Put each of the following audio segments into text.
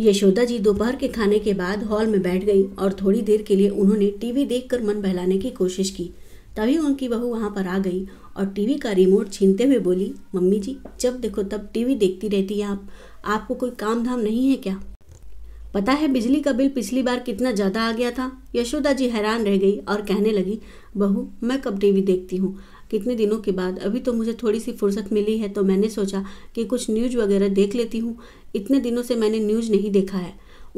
यशोदा जी दोपहर के खाने के बाद हॉल में बैठ गई और थोड़ी देर के लिए उन्होंने टीवी देखकर मन बहलाने की कोशिश की तभी उनकी बहू वहाँ पर आ गई और टीवी का रिमोट छीनते हुए बोली मम्मी जी जब देखो तब टीवी देखती रहती है आप आपको कोई काम धाम नहीं है क्या पता है बिजली का बिल पिछली बार कितना ज़्यादा आ गया था यशोदा जी हैरान रह गई और कहने लगी बहू मैं कब टीवी देखती हूँ कितने दिनों के बाद अभी तो मुझे थोड़ी सी फुर्सत मिली है तो मैंने सोचा कि कुछ न्यूज वगैरह देख लेती हूँ इतने दिनों से मैंने न्यूज नहीं देखा है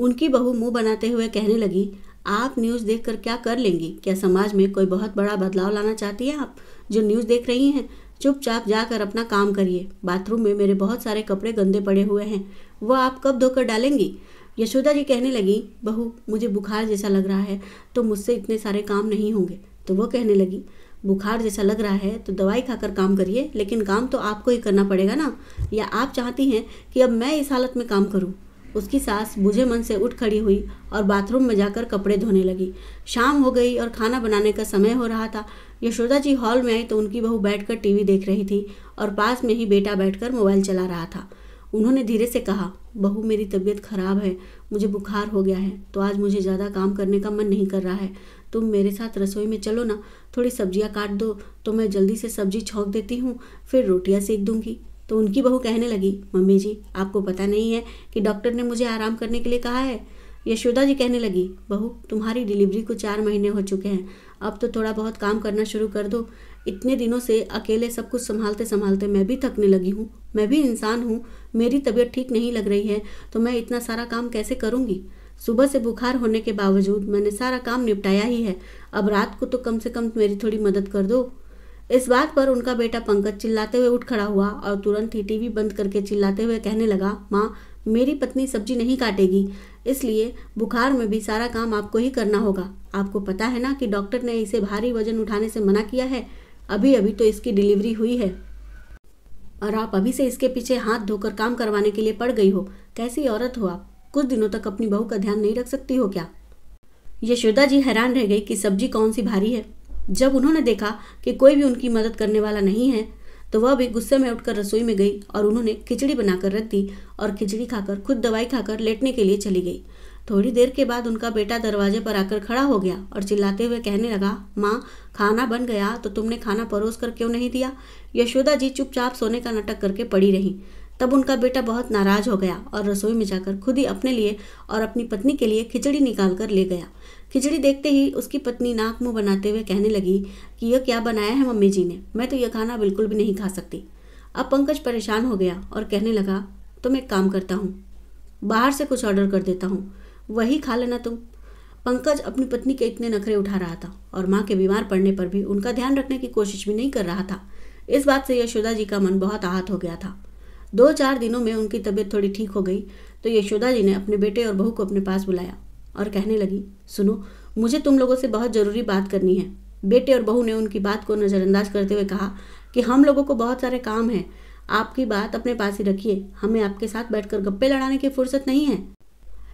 उनकी बहू मुंह बनाते हुए कहने लगी आप न्यूज़ देखकर क्या कर लेंगी क्या समाज में कोई बहुत बड़ा बदलाव लाना चाहती हैं आप जो न्यूज़ देख रही हैं चुपचाप जाकर अपना काम करिए बाथरूम में मेरे बहुत सारे कपड़े गंदे पड़े हुए हैं वह आप कब धोकर डालेंगी यशोदा जी कहने लगी बहू मुझे बुखार जैसा लग रहा है तो मुझसे इतने सारे काम नहीं होंगे तो वो कहने लगी बुखार जैसा लग रहा है तो दवाई खाकर काम करिए लेकिन काम तो आपको ही करना पड़ेगा ना या आप चाहती हैं कि अब मैं इस हालत में काम करूं उसकी सास बुझे मन से उठ खड़ी हुई और बाथरूम में जाकर कपड़े धोने लगी शाम हो गई और खाना बनाने का समय हो रहा था यशोदा जी हॉल में आई तो उनकी बहू बैठकर टीवी देख रही थी और पास में ही बेटा बैठकर मोबाइल चला रहा था उन्होंने धीरे से कहा बहू मेरी तबीयत खराब है मुझे बुखार हो गया है तो आज मुझे ज़्यादा काम करने का मन नहीं कर रहा है तुम मेरे साथ रसोई में चलो ना थोड़ी सब्जियाँ काट दो तो मैं जल्दी से सब्जी छोंक देती हूँ फिर रोटियाँ सेक दूंगी तो उनकी बहू कहने लगी मम्मी जी आपको पता नहीं है कि डॉक्टर ने मुझे आराम करने के लिए कहा है यशोदा जी कहने लगी बहू तुम्हारी डिलीवरी को चार महीने हो चुके हैं अब तो थोड़ा बहुत काम करना शुरू कर दो इतने दिनों से अकेले सब कुछ संभालते संभालते मैं भी थकने लगी हूँ मैं भी इंसान हूँ मेरी तबीयत ठीक नहीं लग रही है तो मैं इतना सारा काम कैसे करूँगी सुबह से बुखार होने के बावजूद मैंने सारा काम निपटाया ही है अब रात को तो कम से कम मेरी थोड़ी मदद कर दो इस बात पर उनका बेटा पंकज चिल्लाते हुए उठ खड़ा हुआ और तुरंत ही टीवी बंद करके चिल्लाते हुए कहने लगा माँ मेरी पत्नी सब्जी नहीं काटेगी इसलिए बुखार में भी सारा काम आपको ही करना होगा आपको पता है ना कि डॉक्टर ने इसे भारी वजन उठाने से मना किया है अभी अभी तो इसकी डिलीवरी हुई है और आप अभी से इसके पीछे हाथ धोकर काम करवाने के लिए पड़ गई हो कैसी औरत हो आप कुछ दिनों तक अपनी बहू का ध्यान नहीं रख सकती हो क्या यशोदा जी हैरान रह गई कि सब्जी कौन सी भारी है जब उन्होंने देखा कि कोई भी उनकी मदद करने वाला नहीं है तो वह भी गुस्से में उठकर रसोई में गई और उन्होंने खिचड़ी बनाकर रख दी और खिचड़ी खाकर खुद दवाई खाकर लेटने के लिए चली गई थोड़ी देर के बाद उनका बेटा दरवाजे पर आकर खड़ा हो गया और चिल्लाते हुए कहने लगा माँ खाना बन गया तो तुमने खाना परोस कर क्यों नहीं दिया यशोदा जी चुपचाप सोने का नाटक करके पड़ी रहीं तब उनका बेटा बहुत नाराज हो गया और रसोई में जाकर खुद ही अपने लिए और अपनी पत्नी के लिए खिचड़ी निकाल कर ले गया खिचड़ी देखते ही उसकी पत्नी नाक मुंह बनाते हुए कहने लगी कि यह क्या बनाया है मम्मी जी ने मैं तो यह खाना बिल्कुल भी नहीं खा सकती अब पंकज परेशान हो गया और कहने लगा तुम एक काम करता हूँ बाहर से कुछ ऑर्डर कर देता हूँ वही खा लेना तुम पंकज अपनी पत्नी के इतने नखरे उठा रहा था और माँ के बीमार पड़ने पर भी उनका ध्यान रखने की कोशिश भी नहीं कर रहा था इस बात से यशोदा जी का मन बहुत आहत हो गया था दो चार दिनों में उनकी तबीयत थोड़ी ठीक हो गई तो यशोदा जी ने अपने बेटे और बहू को अपने पास बुलाया और कहने लगी सुनो मुझे तुम लोगों से बहुत ज़रूरी बात करनी है बेटे और बहू ने उनकी बात को नज़रअंदाज करते हुए कहा कि हम लोगों को बहुत सारे काम हैं आपकी बात अपने पास ही रखिए हमें आपके साथ बैठकर गप्पे लड़ाने की फुर्सत नहीं है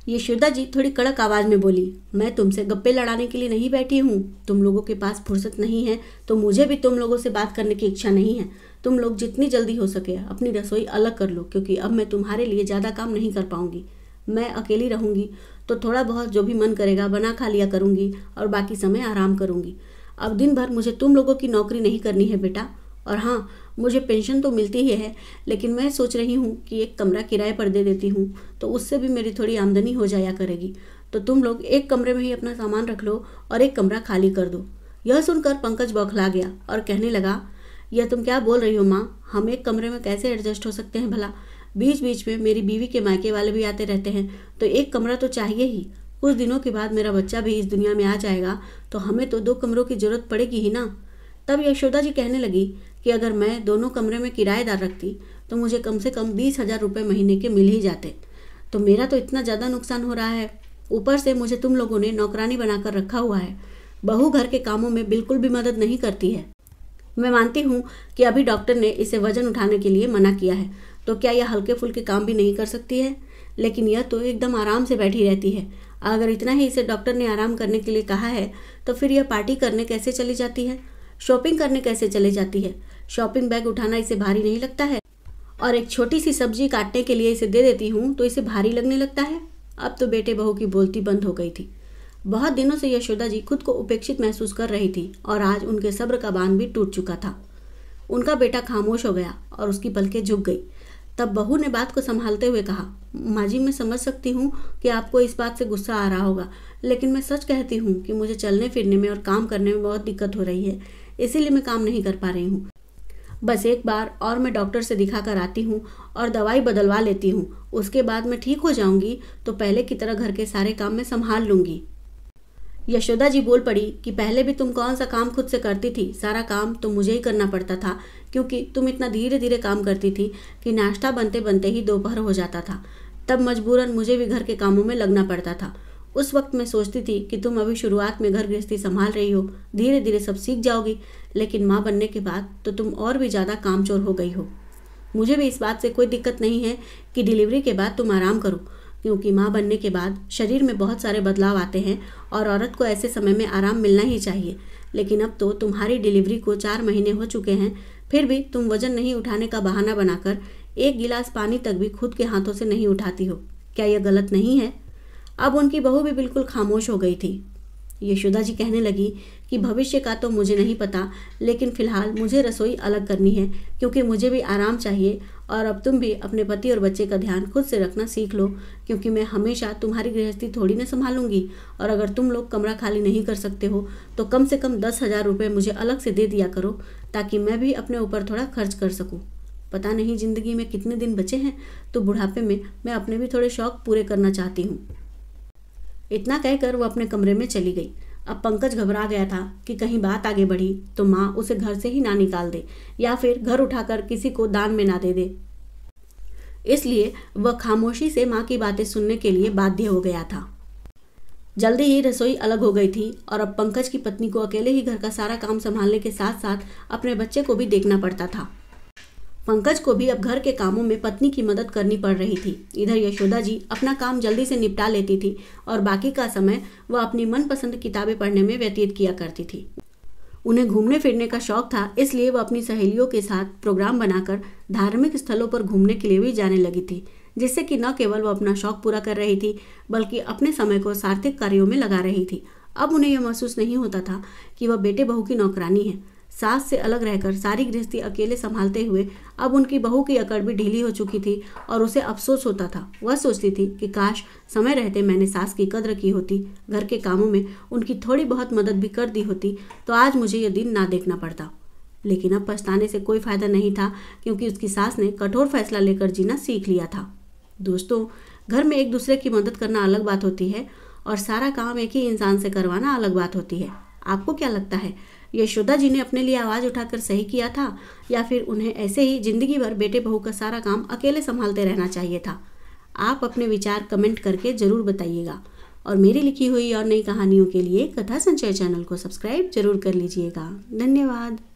यशोदा जी थोड़ी कड़क आवाज़ में बोली मैं तुमसे गप्पे लड़ाने के लिए नहीं बैठी हूँ तुम लोगों के पास फुर्सत नहीं है तो मुझे भी तुम लोगों से बात करने की इच्छा नहीं है तुम लोग जितनी जल्दी हो सके अपनी रसोई अलग कर लो क्योंकि अब मैं तुम्हारे लिए ज़्यादा काम नहीं कर पाऊँगी मैं अकेली रहूँगी तो थोड़ा बहुत जो भी मन करेगा बना खा लिया करूँगी और बाकी समय आराम करूँगी अब दिन भर मुझे तुम लोगों की नौकरी नहीं करनी है बेटा और हाँ मुझे पेंशन तो मिलती ही है लेकिन मैं सोच रही हूँ कि एक कमरा किराए पर दे देती हूँ तो उससे भी मेरी थोड़ी आमदनी हो जाया करेगी तो तुम लोग एक कमरे में ही अपना सामान रख लो और एक कमरा खाली कर दो यह सुनकर पंकज बौखला गया और कहने लगा यह तुम क्या बोल रही हो माँ हम एक कमरे में कैसे एडजस्ट हो सकते हैं भला बीच बीच में मेरी बीवी के मायके वाले भी आते रहते हैं तो एक कमरा तो चाहिए ही कुछ दिनों के बाद मेरा बच्चा भी इस दुनिया में आ जाएगा तो हमें तो दो कमरों की जरूरत पड़ेगी ही ना तब यशोदा जी कहने लगी कि अगर मैं दोनों कमरे में किराएदार रखती तो मुझे कम से कम बीस हज़ार रुपये महीने के मिल ही जाते तो मेरा तो इतना ज़्यादा नुकसान हो रहा है ऊपर से मुझे तुम लोगों ने नौकरानी बनाकर रखा हुआ है बहू घर के कामों में बिल्कुल भी मदद नहीं करती है मैं मानती हूँ कि अभी डॉक्टर ने इसे वजन उठाने के लिए मना किया है तो क्या यह हल्के फुल्के काम भी नहीं कर सकती है लेकिन यह तो एकदम आराम से बैठी रहती है अगर इतना ही इसे डॉक्टर ने आराम करने के लिए कहा है तो फिर यह पार्टी करने कैसे चली जाती है शॉपिंग करने कैसे चली जाती है शॉपिंग बैग उठाना इसे भारी नहीं लगता है और एक छोटी सी सब्जी काटने के लिए इसे दे देती हूँ तो इसे भारी लगने लगता है अब तो बेटे बहू की बोलती बंद हो गई थी बहुत दिनों से यशोदा जी खुद को उपेक्षित महसूस कर रही थी और आज उनके सब्र का बांध भी टूट चुका था उनका बेटा खामोश हो गया और उसकी पलके झुक गई तब बहू ने बात को संभालते हुए कहा माँ जी मैं समझ सकती हूँ कि आपको इस बात से गुस्सा आ रहा होगा लेकिन मैं सच कहती हूँ कि मुझे चलने फिरने में और काम करने में बहुत दिक्कत हो रही है इसीलिए मैं काम नहीं कर पा रही हूँ बस एक बार और मैं डॉक्टर से दिखा कर आती हूँ और दवाई बदलवा लेती हूँ उसके बाद मैं ठीक हो जाऊँगी तो पहले की तरह घर के सारे काम मैं संभाल लूँगी यशोदा जी बोल पड़ी कि पहले भी तुम कौन सा काम खुद से करती थी सारा काम तो मुझे ही करना पड़ता था क्योंकि तुम इतना धीरे धीरे काम करती थी कि नाश्ता बनते बनते ही दोपहर हो जाता था तब मजबूरन मुझे भी घर के कामों में लगना पड़ता था उस वक्त मैं सोचती थी कि तुम अभी शुरुआत में घर गृहस्थी संभाल रही हो धीरे धीरे सब सीख जाओगी लेकिन माँ बनने के बाद तो तुम और भी ज़्यादा कामचोर हो गई हो मुझे भी इस बात से कोई दिक्कत नहीं है कि डिलीवरी के बाद तुम आराम करो क्योंकि माँ बनने के बाद शरीर में बहुत सारे बदलाव आते हैं और औरत को ऐसे समय में आराम मिलना ही चाहिए लेकिन अब तो तुम्हारी डिलीवरी को चार महीने हो चुके हैं फिर भी तुम वजन नहीं उठाने का बहाना बनाकर एक गिलास पानी तक भी खुद के हाथों से नहीं उठाती हो क्या यह गलत नहीं है अब उनकी बहू भी बिल्कुल खामोश हो गई थी यशोदा जी कहने लगी कि भविष्य का तो मुझे नहीं पता लेकिन फिलहाल मुझे रसोई अलग करनी है क्योंकि मुझे भी आराम चाहिए और अब तुम भी अपने पति और बच्चे का ध्यान खुद से रखना सीख लो क्योंकि मैं हमेशा तुम्हारी गृहस्थी थोड़ी ना संभालूंगी और अगर तुम लोग कमरा खाली नहीं कर सकते हो तो कम से कम दस हज़ार रुपये मुझे अलग से दे दिया करो ताकि मैं भी अपने ऊपर थोड़ा खर्च कर सकूँ पता नहीं ज़िंदगी में कितने दिन बचे हैं तो बुढ़ापे में मैं अपने भी थोड़े शौक पूरे करना चाहती हूँ इतना कहकर वह अपने कमरे में चली गई अब पंकज घबरा गया था कि कहीं बात आगे बढ़ी तो माँ उसे घर से ही ना निकाल दे या फिर घर उठाकर किसी को दान में ना दे दे इसलिए वह खामोशी से माँ की बातें सुनने के लिए बाध्य हो गया था जल्दी ही रसोई अलग हो गई थी और अब पंकज की पत्नी को अकेले ही घर का सारा काम संभालने के साथ साथ अपने बच्चे को भी देखना पड़ता था पंकज को भी अब घर के कामों में पत्नी की मदद करनी पड़ रही थी इधर यशोदा जी अपना काम जल्दी से निपटा लेती थी और बाकी का समय वह अपनी मनपसंद किताबें पढ़ने में व्यतीत किया करती थी उन्हें घूमने फिरने का शौक था इसलिए वह अपनी सहेलियों के साथ प्रोग्राम बनाकर धार्मिक स्थलों पर घूमने के लिए भी जाने लगी थी जिससे कि न केवल वह अपना शौक पूरा कर रही थी बल्कि अपने समय को सार्थक कार्यों में लगा रही थी अब उन्हें यह महसूस नहीं होता था कि वह बेटे बहू की नौकरानी है सास से अलग रहकर सारी गृहस्थी अकेले संभालते हुए अब उनकी बहू की अकड़ भी ढीली हो चुकी थी और उसे अफसोस होता था वह सोचती थी कि काश समय रहते मैंने सास की कद्र की होती घर के कामों में उनकी थोड़ी बहुत मदद भी कर दी होती तो आज मुझे यह दिन ना देखना पड़ता लेकिन अब पछताने से कोई फायदा नहीं था क्योंकि उसकी सास ने कठोर फैसला लेकर जीना सीख लिया था दोस्तों घर में एक दूसरे की मदद करना अलग बात होती है और सारा काम एक ही इंसान से करवाना अलग बात होती है आपको क्या लगता है यशोदा जी ने अपने लिए आवाज़ उठाकर सही किया था या फिर उन्हें ऐसे ही जिंदगी भर बेटे बहू का सारा काम अकेले संभालते रहना चाहिए था आप अपने विचार कमेंट करके ज़रूर बताइएगा और मेरी लिखी हुई और नई कहानियों के लिए कथा संचय चैनल को सब्सक्राइब जरूर कर लीजिएगा धन्यवाद